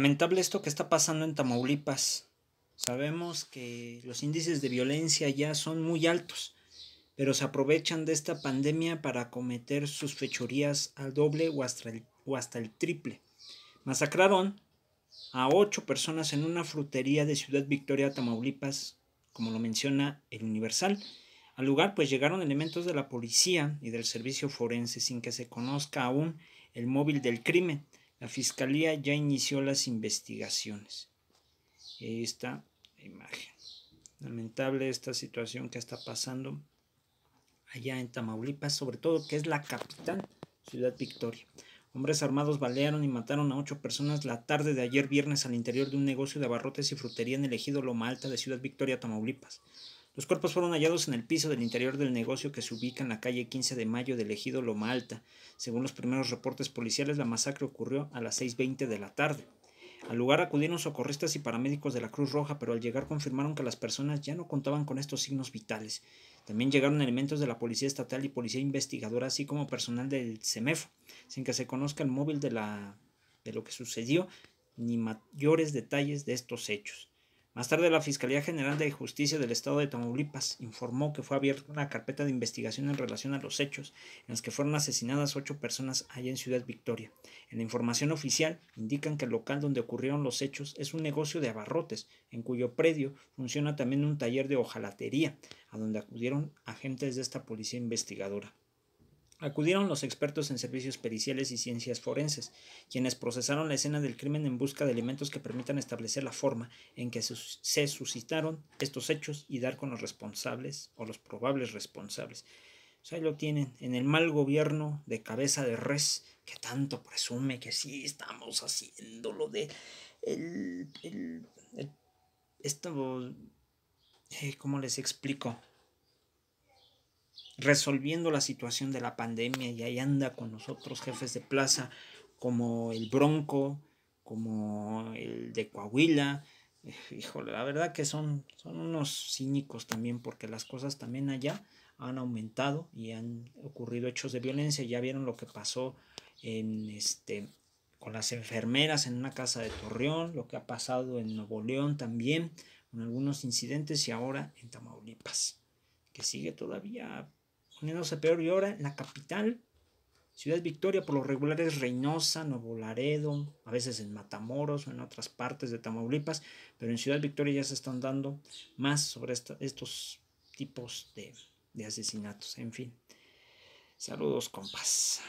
Lamentable esto que está pasando en Tamaulipas. Sabemos que los índices de violencia ya son muy altos, pero se aprovechan de esta pandemia para cometer sus fechorías al doble o hasta el, hasta el triple. Masacraron a ocho personas en una frutería de Ciudad Victoria, Tamaulipas, como lo menciona el Universal. Al lugar pues llegaron elementos de la policía y del servicio forense sin que se conozca aún el móvil del crimen. La Fiscalía ya inició las investigaciones. Esta imagen. Lamentable esta situación que está pasando allá en Tamaulipas, sobre todo que es la capital, Ciudad Victoria. Hombres armados balearon y mataron a ocho personas la tarde de ayer viernes al interior de un negocio de abarrotes y frutería en el ejido Loma Alta de Ciudad Victoria, Tamaulipas. Los cuerpos fueron hallados en el piso del interior del negocio que se ubica en la calle 15 de mayo del ejido Loma Alta. Según los primeros reportes policiales, la masacre ocurrió a las 6.20 de la tarde. Al lugar acudieron socorristas y paramédicos de la Cruz Roja, pero al llegar confirmaron que las personas ya no contaban con estos signos vitales. También llegaron elementos de la Policía Estatal y Policía Investigadora, así como personal del Semefo, sin que se conozca el móvil de, la, de lo que sucedió ni mayores detalles de estos hechos. Más tarde, la Fiscalía General de Justicia del Estado de Tamaulipas informó que fue abierta una carpeta de investigación en relación a los hechos en los que fueron asesinadas ocho personas allá en Ciudad Victoria. En la información oficial indican que el local donde ocurrieron los hechos es un negocio de abarrotes, en cuyo predio funciona también un taller de hojalatería, a donde acudieron agentes de esta policía investigadora. Acudieron los expertos en servicios periciales y ciencias forenses, quienes procesaron la escena del crimen en busca de elementos que permitan establecer la forma en que se suscitaron estos hechos y dar con los responsables o los probables responsables. ahí lo tienen, en el mal gobierno de cabeza de res que tanto presume que sí estamos haciendo lo de esto, eh, ¿cómo les explico? resolviendo la situación de la pandemia y ahí anda con nosotros jefes de plaza como el Bronco, como el de Coahuila. Eh, híjole, la verdad que son, son unos cínicos también porque las cosas también allá han aumentado y han ocurrido hechos de violencia. Ya vieron lo que pasó en este, con las enfermeras en una casa de Torreón, lo que ha pasado en Nuevo León también, con algunos incidentes y ahora en Tamaulipas, que sigue todavía peor y ahora en la capital, Ciudad Victoria, por lo regular es Reynosa, Nuevo Laredo, a veces en Matamoros o en otras partes de Tamaulipas, pero en Ciudad Victoria ya se están dando más sobre estos tipos de, de asesinatos. En fin, saludos compas.